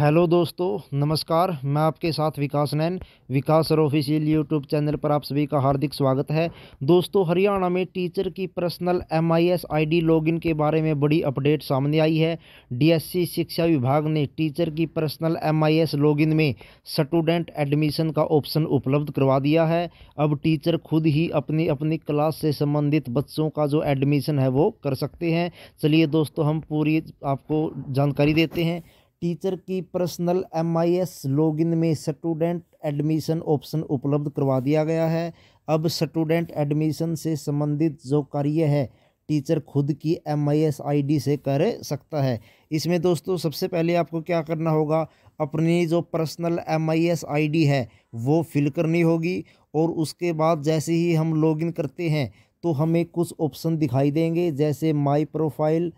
hello दोस्तों नमस्कार मैं आपके साथ Vikas Nain Vikas sir official YouTube channel पर आप सभी का हार्दिक स्वागत है दोस्तों हरियाणा में टीचर की personal M I S I D login के बारे में बड़ी अपडेट सामने आई है डीएससी शिक्षा विभाग ने टीचर की personal M I S login में स्टूडेंट एडमिशन का ऑप्शन उपलब्ध करवा दिया है अब टीचर खुद ही अपनी अपनी क्लास से संबंधित बच्चों का जो एडमिशन है वो कर सकते हैं चलिए दोस्तों हम पूरी आपको जानकारी देते हैं टीचर की पर्सनल एमआईएस लॉगिन में स्टूडेंट एडमिशन ऑप्शन उपलब्ध करवा दिया गया है अब स्टूडेंट एडमिशन से संबंधित जो कार्य है टीचर खुद की M I S I D से कर सकता है इसमें दोस्तों सबसे पहले आपको क्या करना होगा अपनी जो personal M I S I D है वो फिल करनी होगी और उसके बाद जैसे ही हम लॉगिन करते हैं तो हमें कुछ ऑप्शन दिखाई देंगे जैसे my profile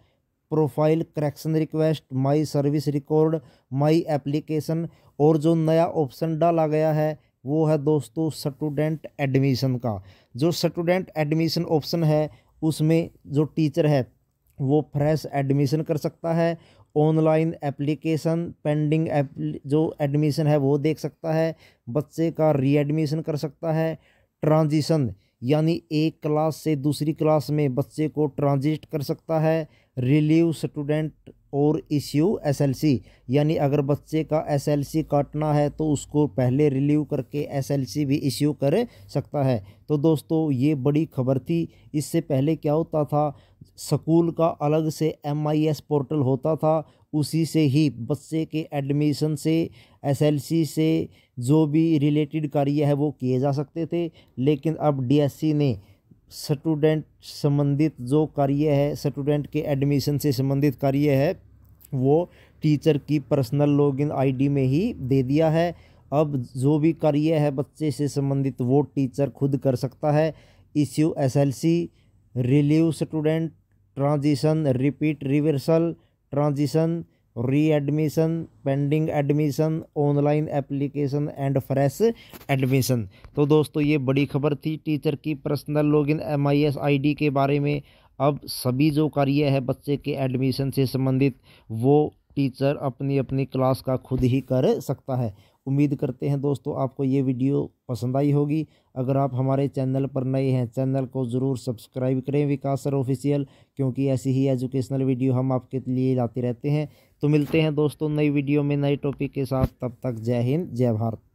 profile correction request my service record my application और जो नया ऑप्शन डाला गया है वो है दोस्तों स्टूडेंट एडमिशन का जो स्टूडेंट एडमिशन ऑप्शन है उसमें जो टीचर है वो फ्रेश एडमिशन कर सकता है ऑनलाइन एप्लीकेशन पेंडिंग जो एडमिशन है वो देख सकता है बच्चे का री कर सकता है ट्रांजिशन यानी एक क्लास से दूसरी क्लास में बच्चे को ट्रांजिट कर सकता है रिलीव स्टूडेंट और इश्यू एसएलसी यानी अगर बच्चे का एसएलसी काटना है तो उसको पहले रिलीव करके एसएलसी भी इश्यू कर सकता है तो दोस्तों ये बड़ी खबर थी इससे पहले क्या होता था स्कूल का अलग से एमआईएस पोर्टल होता था उसी से ही बच्चे के एडमिशन से एसएलसी से जो भी रिलेटेड कार्य है वो किए जा सकते थे लेकिन अब डीएससी e ने स्टूडेंट संबंधित जो कार्य है स्टूडेंट के एडमिशन से संबंधित कार्य है वो टीचर की पर्सनल लॉगिन आईडी में ही दे दिया है अब जो भी कार्य है बच्चे से संबंधित वो टीचर खुद कर सकता है issue SLC relieve student transition repeat reversal transition re admission pending admission online application and fresh admission तो दोस्तों ये बड़ी खबर थी टीचर की personal login M I S I D के बारे में अब सभी जो कार्य है बच्चे के एडमिशन से संबंधित वो टीचर अपनी अपनी क्लास का खुद ही कर सकता है उम्मीद करते हैं दोस्तों आपको ये वीडियो पसंद आई होगी अगर आप हमारे चैनल पर नए हैं चैनल को ज़रूर सब्सक्राइब करें विकास सर ऑफिशियल क्योंकि ऐसी ही एजुकेशनल वीडियो हम आपके लिए लाते रहते हैं तो मिलते हैं दोस्तों नई वीडियो में नए टॉपिक के साथ तब तक जय हिंद जय भारत